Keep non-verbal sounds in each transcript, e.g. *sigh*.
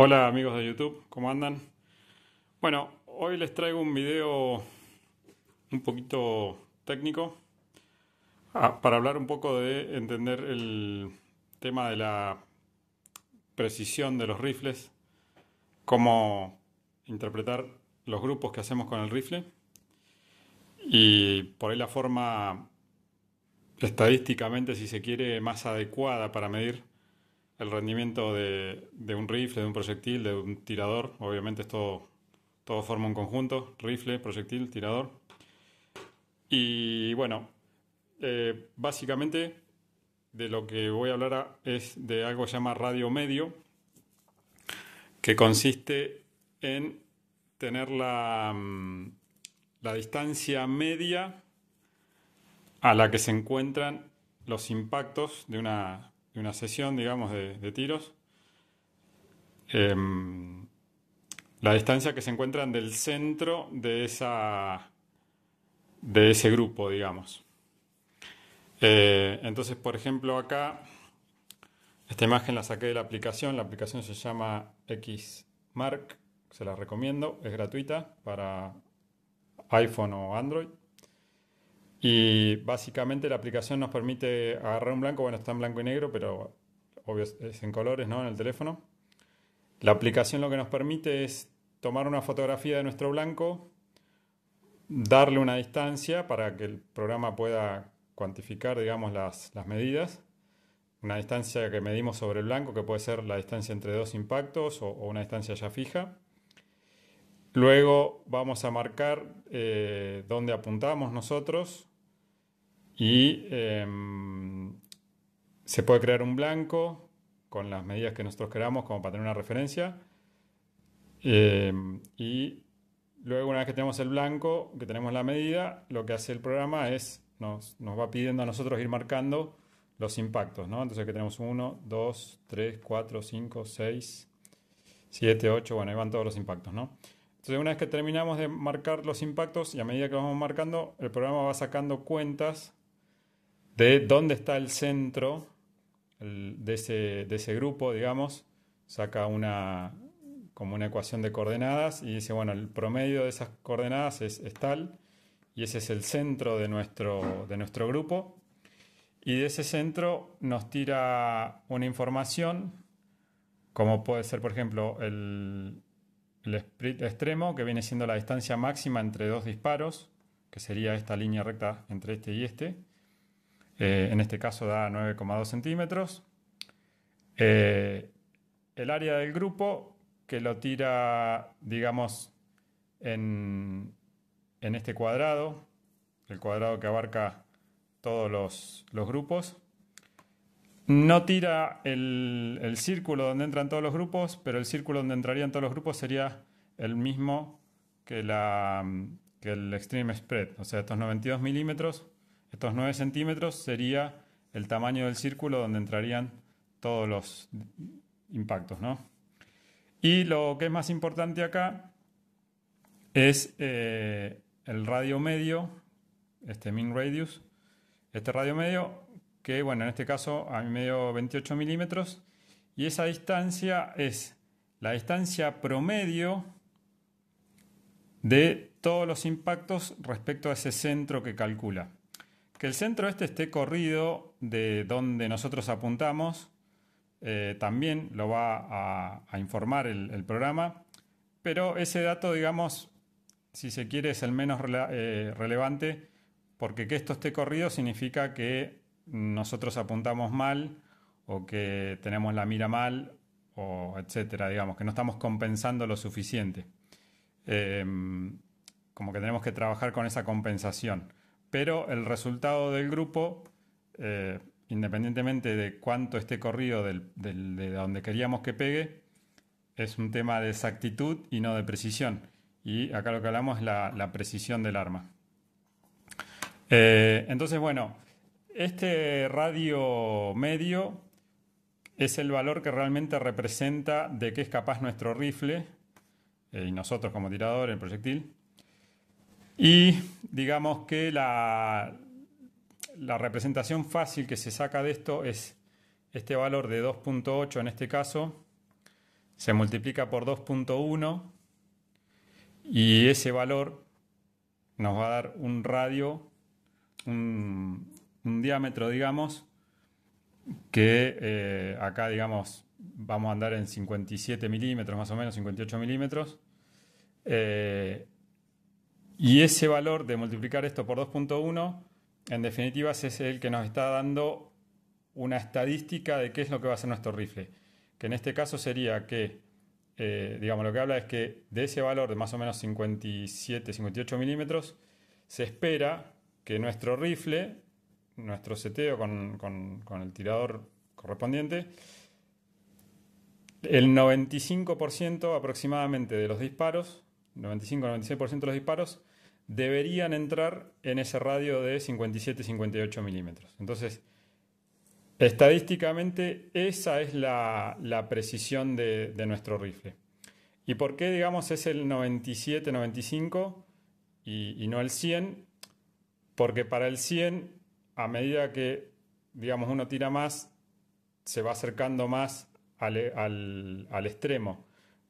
Hola amigos de YouTube, ¿cómo andan? Bueno, hoy les traigo un video un poquito técnico ah, para hablar un poco de entender el tema de la precisión de los rifles, cómo interpretar los grupos que hacemos con el rifle y por ahí la forma estadísticamente, si se quiere, más adecuada para medir el rendimiento de, un rifle, de un proyectil, de un tirador. Obviamente esto todo forma un conjunto, rifle, proyectil, tirador. Y bueno, eh, básicamente de lo que voy a hablar es de algo que se llama radio medio, que consiste en tener la, mm, la distancia media a la que se encuentran los impactos de una una sesión, digamos, de, tiros, em, la distancia que se encuentran del centro de, esa, de ese grupo, digamos. Eh, entonces, por ejemplo, acá, esta imagen la saqué de la aplicación, la aplicación se llama Xmark, se la recomiendo, es gratuita para iPhone o Android. Y básicamente la aplicación nos permite agarrar un blanco, bueno, está en blanco y negro, pero obvio es en colores, ¿no? En el teléfono. La aplicación lo que nos permite es tomar una fotografía de nuestro blanco, darle una distancia para que el programa pueda cuantificar, digamos, las, medidas. Una distancia que medimos sobre el blanco, que puede ser la distancia entre dos impactos o una distancia ya fija. Luego vamos a marcar eh, dónde apuntamos nosotros y em, se puede crear un blanco con las medidas que nosotros queramos como para tener una referencia. Em, y luego una vez que tenemos el blanco, que tenemos la medida, lo que hace el programa es nos, va pidiendo a nosotros ir marcando los impactos. ¿no? Entonces aquí tenemos 1, 2, 3, 4, 5, 6, 7, 8, bueno, ahí van todos los impactos. ¿no? Entonces, una vez que terminamos de marcar los impactos y a medida que vamos marcando, el programa va sacando cuentas de dónde está el centro de ese, grupo, digamos, saca una, como una ecuación de coordenadas y dice, bueno, el promedio de esas coordenadas es, tal y ese es el centro de nuestro, de nuestro grupo. Y de ese centro nos tira una información, como puede ser, por ejemplo, el, el extremo, que viene siendo la distancia máxima entre dos disparos, que sería esta línea recta entre este y este. Eh, en este caso da 9,2 centímetros. Eh, el área del grupo, que lo tira, digamos, en, este cuadrado, el cuadrado que abarca todos los, los grupos. No tira el, círculo donde entran todos los grupos, pero el círculo donde entrarían todos los grupos sería el mismo que, la, que el extreme spread. O sea, estos 92 milímetros, estos 9 centímetros sería el tamaño del círculo donde entrarían todos los impactos, ¿no? Y lo que es más importante acá es eh, el radio medio, este min radius. Este radio medio que bueno, en este caso a medio 28 milímetros, y esa distancia es la distancia promedio de todos los impactos respecto a ese centro que calcula. Que el centro este esté corrido de donde nosotros apuntamos, eh, también lo va a, informar el, programa, pero ese dato, digamos, si se quiere, es el menos eh, relevante, porque que esto esté corrido significa que nosotros apuntamos mal o que tenemos la mira mal o etcétera, digamos, que no estamos compensando lo suficiente. Em, como que tenemos que trabajar con esa compensación. Pero el resultado del grupo, eh, independientemente de cuánto esté corrido de donde queríamos que pegue, es un tema de exactitud y no de precisión. Y acá lo que hablamos es la, precisión del arma. Eh, entonces, bueno, este radio medio es el valor que realmente representa de qué es capaz nuestro rifle eh, y nosotros como tirador, el proyectil. Y digamos que la, la representación fácil que se saca de esto es este valor de 2.8 en este caso, se multiplica por 2.1 y ese valor nos va a dar un radio, un, diámetro, digamos, que eh, acá, digamos, vamos a andar en 57 milímetros, más o menos, 58 milímetros. Eh, y ese valor de multiplicar esto por 2.1, en definitiva, es el que nos está dando una estadística de qué es lo que va a ser nuestro rifle. Que en este caso sería que, eh, digamos, lo que habla es que de ese valor de más o menos 57, 58 milímetros, se espera que nuestro rifle nuestro seteo con, el tirador correspondiente, el 95% aproximadamente de los disparos, 95-96% de los disparos, deberían entrar en ese radio de 57-58 milímetros. Entonces, estadísticamente esa es la, precisión de, nuestro rifle. ¿Y por qué, digamos, es el 97-95 y, y no el 100? Porque para el 100 a medida que, digamos, uno tira más, se va acercando más al, extremo.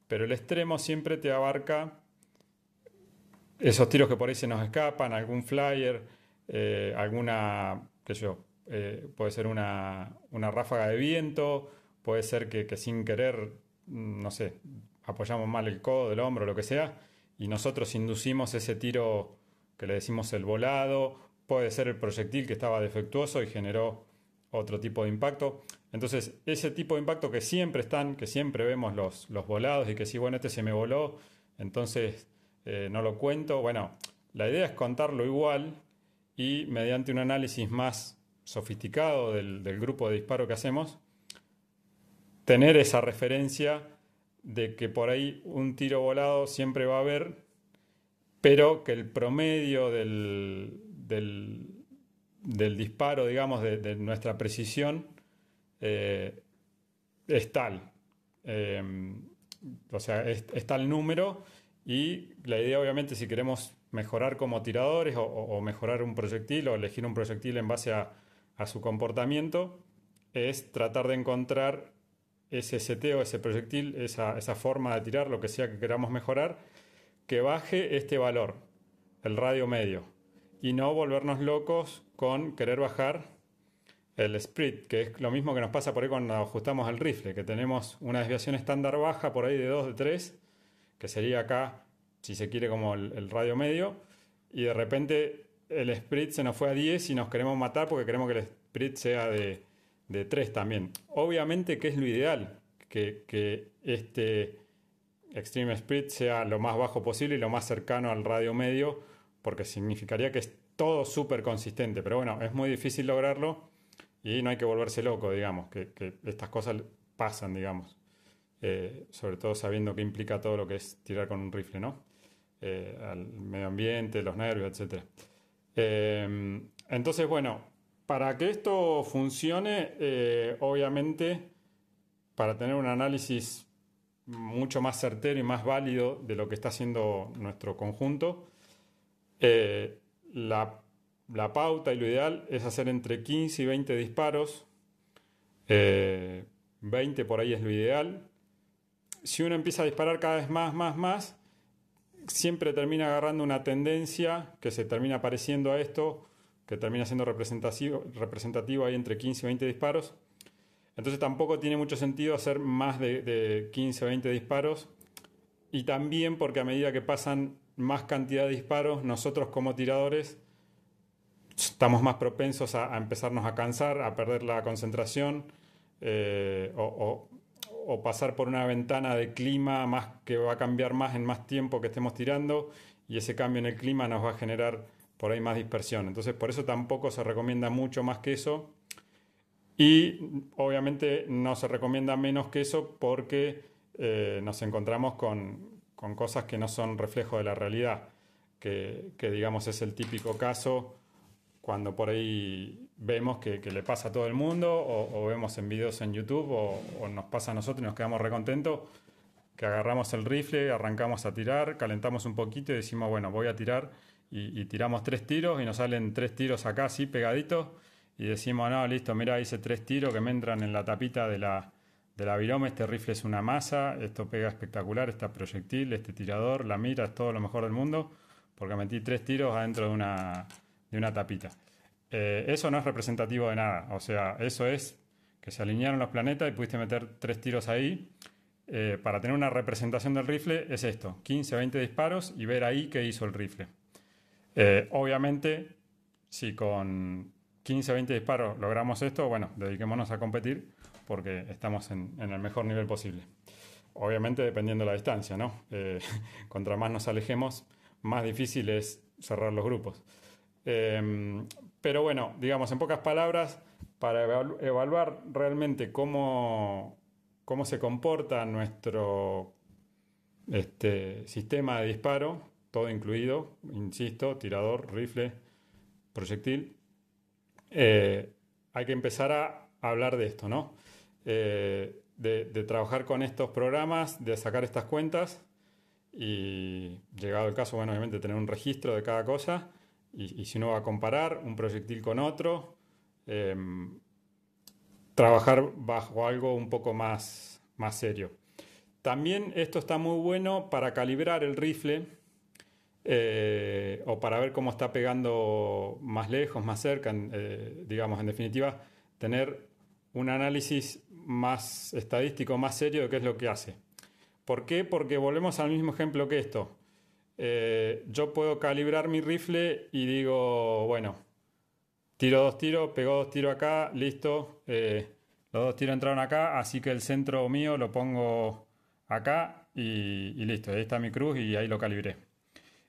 Pero el extremo siempre te abarca esos tiros que por ahí se nos escapan, algún flyer, eh, alguna, que yo, eh, puede ser una, ráfaga de viento, puede ser que, que, sin querer, mm, no sé, apoyamos mal el codo, del hombro, lo que sea, y nosotros inducimos ese tiro que le decimos el volado Puede ser el proyectil que estaba defectuoso y generó otro tipo de impacto. Entonces, ese tipo de impacto que siempre están, que siempre vemos los, volados y que si, sí, bueno, este se me voló, entonces eh, no lo cuento. Bueno, la idea es contarlo igual y mediante un análisis más sofisticado del grupo de disparo que hacemos, tener esa referencia de que por ahí un tiro volado siempre va a haber, pero que el promedio del, del, disparo, digamos, de, nuestra precisión eh, es tal. Eh, o sea, es, el tal número y la idea obviamente si queremos mejorar como tiradores o, mejorar un proyectil o elegir un proyectil en base a, su comportamiento es tratar de encontrar ese o ese proyectil, esa, forma de tirar, lo que sea que queramos mejorar, que baje este valor, el radio medio y no volvernos locos con querer bajar el split, que es lo mismo que nos pasa por ahí cuando ajustamos el rifle, que tenemos una desviación estándar baja por ahí de 2, de 3, que sería acá, si se quiere, como el, radio medio, y de repente el split se nos fue a 10 y nos queremos matar porque queremos que el split sea de, de 3 también. Obviamente que es lo ideal, que, que este extreme split sea lo más bajo posible y lo más cercano al radio medio, porque significaría que es todo súper consistente, pero bueno, es muy difícil lograrlo y no hay que volverse loco, digamos, que, estas cosas pasan, digamos, eh, sobre todo sabiendo que implica todo lo que es tirar con un rifle, ¿no? Eh, al medio ambiente, los nervios, etc. Eh, entonces, bueno, para que esto funcione, obviamente, para tener un análisis mucho más certero y más válido de lo que está haciendo nuestro conjunto, eh, la, pauta y lo ideal es hacer entre 15 y 20 disparos. 20 eh, por ahí es lo ideal. Si uno empieza a disparar cada vez más, más, más, siempre termina agarrando una tendencia que se termina pareciendo a esto, que termina siendo representativo, representativo ahí entre 15 y 20 disparos. Entonces tampoco tiene mucho sentido hacer más de, de 15 o 20 disparos. Y también porque a medida que pasan más cantidad de disparos, nosotros como tiradores estamos más propensos a, empezarnos a cansar, a perder la concentración eh, o, pasar por una ventana de clima más que va a cambiar más en más tiempo que estemos tirando y ese cambio en el clima nos va a generar por ahí más dispersión. Entonces por eso tampoco se recomienda mucho más que eso y obviamente no se recomienda menos que eso porque eh, nos encontramos con, con cosas que no son reflejo de la realidad, que, que digamos es el típico caso cuando por ahí vemos que, le pasa a todo el mundo o, vemos en videos en YouTube o, nos pasa a nosotros y nos quedamos recontentos, que agarramos el rifle, arrancamos a tirar, calentamos un poquito y decimos, bueno, voy a tirar y, y tiramos tres tiros y nos salen tres tiros acá así pegaditos y decimos, no, listo, mira, hice tres tiros que me entran en la tapita de la, de la viroma, este rifle es una masa, esto pega espectacular, este proyectil, este tirador, la mira es todo lo mejor del mundo, porque metí tres tiros adentro de una, de una tapita. Eh, eso no es representativo de nada, o sea, eso es que se alinearon los planetas y pudiste meter tres tiros ahí. Eh, para tener una representación del rifle es esto, 15, 20 disparos y ver ahí qué hizo el rifle. Eh, obviamente, si con 15, 20 disparos logramos esto, bueno, dediquémonos a competir porque estamos en, el mejor nivel posible. Obviamente dependiendo de la distancia, ¿no? Eh, *laughs* contra más nos alejemos, más difícil es cerrar los grupos. Em, pero bueno, digamos, en pocas palabras, para evaluar realmente cómo, se comporta nuestro este, sistema de disparo, todo incluido, insisto, tirador, rifle, proyectil, eh, hay que empezar a hablar de esto, ¿no? Eh, de, trabajar con estos programas, de sacar estas cuentas y, llegado el caso, bueno, obviamente tener un registro de cada cosa y, si uno va a comparar un proyectil con otro, em, trabajar bajo algo un poco más, más serio. También esto está muy bueno para calibrar el rifle eh, o para ver cómo está pegando más lejos, más cerca, eh, digamos, en definitiva, tener un análisis más estadístico, más serio de qué es lo que hace. ¿Por qué? Porque volvemos al mismo ejemplo que esto. Eh, yo puedo calibrar mi rifle y digo, bueno, tiro dos tiros, pegó dos tiros acá, listo, los dos tiros entraron acá, así que el centro mío lo pongo acá y, y listo, ahí está mi cruz y ahí lo calibré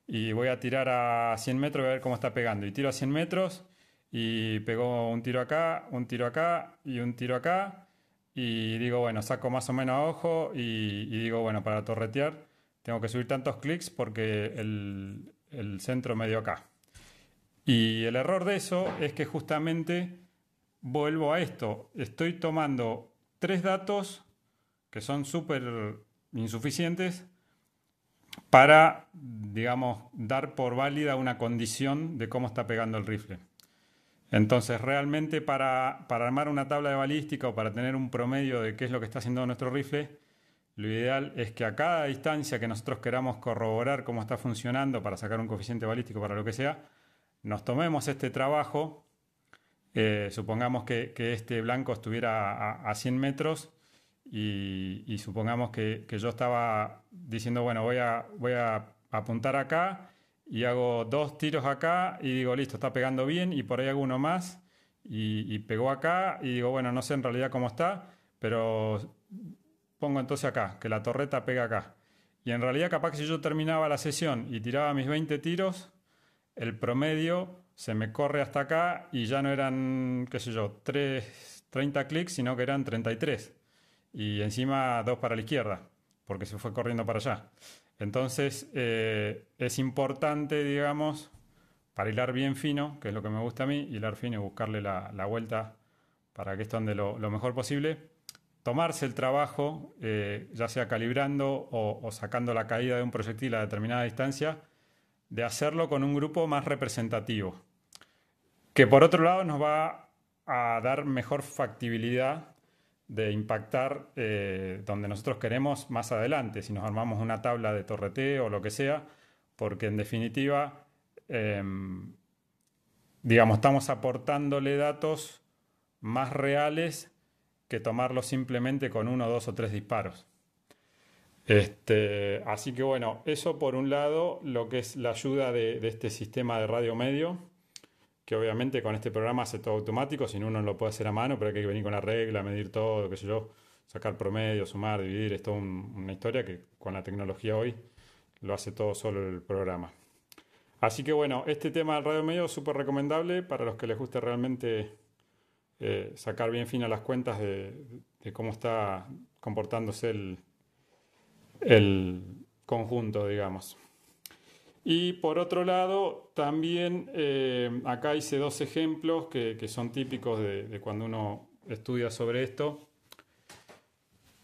y voy a tirar a 100 metros, voy a ver cómo está pegando. Y tiro a 100 metros y pego un tiro acá, un tiro acá y un tiro acá. Y digo, bueno, saco más o menos a ojo y, digo, bueno, para torretear tengo que subir tantos clics porque el, el centro me dio acá. Y el error de eso es que justamente vuelvo a esto. Estoy tomando tres datos que son súper insuficientes para digamos, dar por válida una condición de cómo está pegando el rifle. Entonces, realmente para, para, armar una tabla de balística o para tener un promedio de qué es lo que está haciendo nuestro rifle, lo ideal es que a cada distancia que nosotros queramos corroborar cómo está funcionando para sacar un coeficiente balístico para lo que sea, nos tomemos este trabajo. Eh, supongamos que, este blanco estuviera a, 100 metros y, supongamos que, que, yo estaba diciendo, bueno, voy a, voy a apuntar acá y hago dos tiros acá y digo, listo, está pegando bien y por ahí hago uno más y, pegó acá y digo, bueno, no sé en realidad cómo está, pero pongo entonces acá, que la torreta pega acá. Y en realidad capaz que si yo terminaba la sesión y tiraba mis 20 tiros, el promedio se me corre hasta acá y ya no eran, qué sé yo, 3, 30 clics, sino que eran 33. Y encima dos para la izquierda, porque se fue corriendo para allá. Entonces eh, es importante, digamos, para hilar bien fino, que es lo que me gusta a mí, hilar fino y buscarle la, vuelta para que esto ande lo, mejor posible, tomarse el trabajo, eh, ya sea calibrando o, sacando la caída de un proyectil a determinada distancia, de hacerlo con un grupo más representativo, que por otro lado nos va a dar mejor factibilidad de impactar eh, donde nosotros queremos más adelante, si nos armamos una tabla de torreteo o lo que sea, porque en definitiva, em, digamos, estamos aportándole datos más reales que tomarlos simplemente con uno, dos o tres disparos. Este, así que bueno, eso por un lado, lo que es la ayuda de este sistema de radio medio que obviamente con este programa hace todo automático, si no uno lo puede hacer a mano, pero hay que venir con la regla, medir todo, qué sé yo, sacar promedio, sumar, dividir, es toda una historia que con la tecnología hoy lo hace todo solo el programa. Así que bueno, este tema del radio medio es súper recomendable para los que les guste realmente eh, sacar bien fin a las cuentas de, cómo está comportándose el, el conjunto, digamos. Y por otro lado, también eh, acá hice dos ejemplos que, son típicos de, cuando uno estudia sobre esto,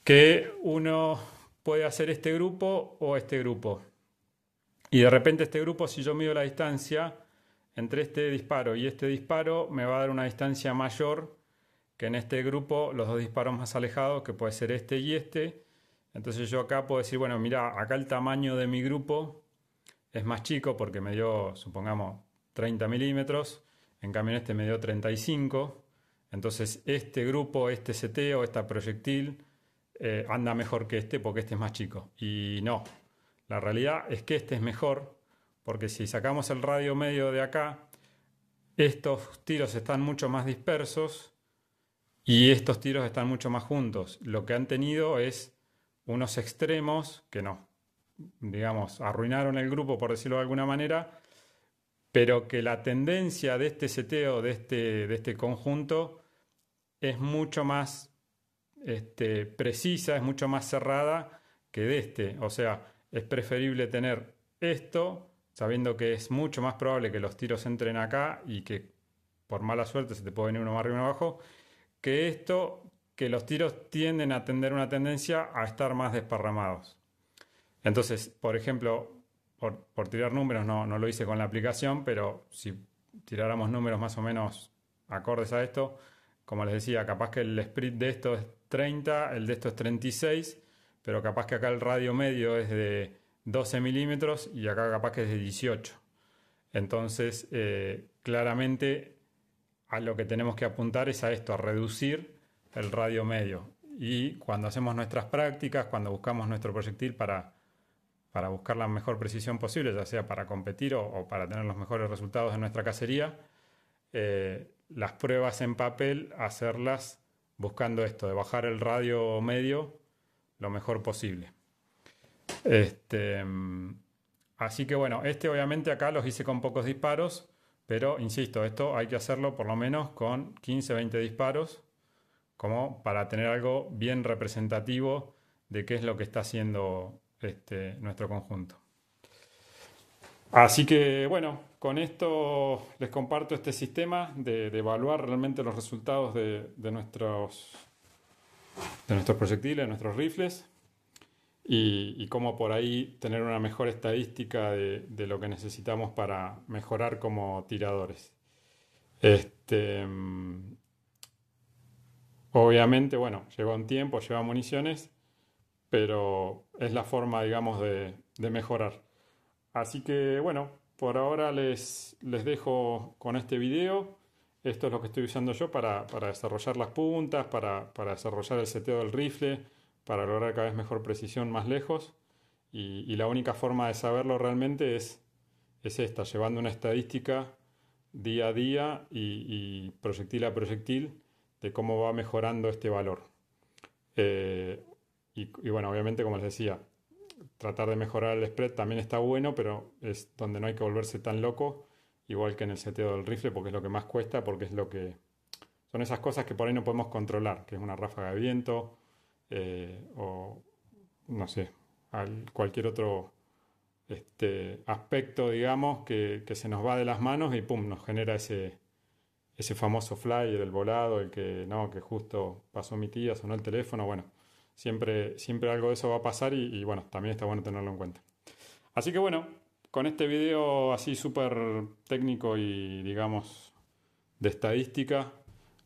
que uno puede hacer este grupo o este grupo. Y de repente este grupo, si yo mido la distancia entre este disparo y este disparo, me va a dar una distancia mayor que en este grupo los dos disparos más alejados, que puede ser este y este. Entonces yo acá puedo decir, bueno, mira, acá el tamaño de mi grupo es más chico porque me dio, supongamos, 30 milímetros, en cambio este me dio 35, entonces este grupo, este seteo, esta proyectil eh, anda mejor que este porque este es más chico. Y no, la realidad es que este es mejor porque si sacamos el radio medio de acá, estos tiros están mucho más dispersos y estos tiros están mucho más juntos. Lo que han tenido es unos extremos que no digamos, arruinaron el grupo, por decirlo de alguna manera, pero que la tendencia de este seteo, de este, de este conjunto, es mucho más este, precisa, es mucho más cerrada que de este. O sea, es preferible tener esto, sabiendo que es mucho más probable que los tiros entren acá y que por mala suerte se te puede venir uno más arriba y uno abajo, que esto, que los tiros tienden a tener una tendencia a estar más desparramados. Entonces, por ejemplo, por, tirar números, no, lo hice con la aplicación, pero si tiráramos números más o menos acordes a esto, como les decía, capaz que el split de esto es 30, el de esto es 36, pero capaz que acá el radio medio es de 12 milímetros y acá capaz que es de 18. Entonces, eh, claramente a lo que tenemos que apuntar es a esto, a reducir el radio medio. Y cuando hacemos nuestras prácticas, cuando buscamos nuestro proyectil para para buscar la mejor precisión posible, ya sea para competir o, para tener los mejores resultados en nuestra cacería, eh, las pruebas en papel, hacerlas buscando esto, de bajar el radio medio lo mejor posible. Este, así que bueno, este obviamente acá los hice con pocos disparos, pero insisto, esto hay que hacerlo por lo menos con 15, 20 disparos, como para tener algo bien representativo de qué es lo que está haciendo este, nuestro conjunto. Así que bueno, con esto les comparto este sistema de, evaluar realmente los resultados de, nuestros, de nuestros proyectiles, nuestros rifles, y, cómo por ahí tener una mejor estadística de, lo que necesitamos para mejorar como tiradores. Este, mm, obviamente, bueno, lleva un tiempo, lleva municiones pero es la forma, digamos, de, mejorar. Así que bueno, por ahora les, les dejo con este video. Esto es lo que estoy usando yo para, para desarrollar las puntas, para, para, desarrollar el seteo del rifle, para lograr cada vez mejor precisión más lejos. Y, la única forma de saberlo realmente es, es, esta, llevando una estadística día a día y, proyectil a proyectil de cómo va mejorando este valor. Eh, y, bueno, obviamente, como les decía, tratar de mejorar el spread también está bueno, pero es donde no hay que volverse tan loco, igual que en el seteo del rifle, porque es lo que más cuesta, porque es lo que. Son esas cosas que por ahí no podemos controlar, que es una ráfaga de viento eh, o no sé, cualquier otro este, aspecto, digamos, que, que, se nos va de las manos y pum, nos genera ese, ese famoso flyer, el volado, el que no, que justo pasó mi tía, sonó el teléfono, bueno siempre, siempre algo de eso va a pasar y, bueno, también está bueno tenerlo en cuenta. Así que bueno, con este video así súper técnico y digamos de estadística,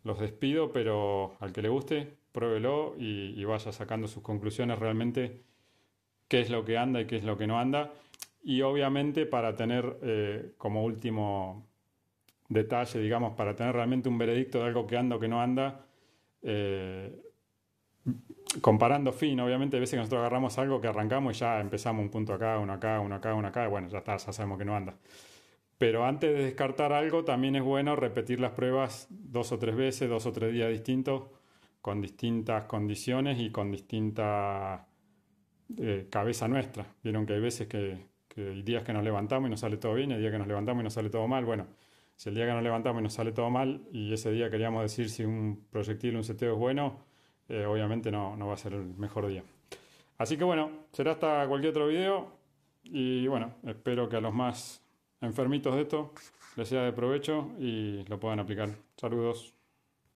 los despido, pero al que le guste, pruébelo y, vaya sacando sus conclusiones realmente qué es lo que anda y qué es lo que no anda. Y obviamente para tener eh, como último detalle, digamos, para tener realmente un veredicto de algo que anda o que no anda, eh, comparando fin, obviamente, hay veces que nosotros agarramos algo que arrancamos y ya empezamos un punto acá, uno acá, uno acá, uno acá, y bueno, ya está, ya sabemos que no anda. Pero antes de descartar algo, también es bueno repetir las pruebas dos o tres veces, dos o tres días distintos, con distintas condiciones y con distinta eh, cabeza nuestra. Vieron que hay veces que, hay días que nos levantamos y nos sale todo bien, hay días que nos levantamos y nos sale todo mal. Bueno, si el día que nos levantamos y nos sale todo mal y ese día queríamos decir si un proyectil, un seteo es bueno, eh, obviamente no, no va a ser el mejor día. Así que bueno, será hasta cualquier otro video y bueno, espero que a los más enfermitos de esto les sea de provecho y lo puedan aplicar. Saludos.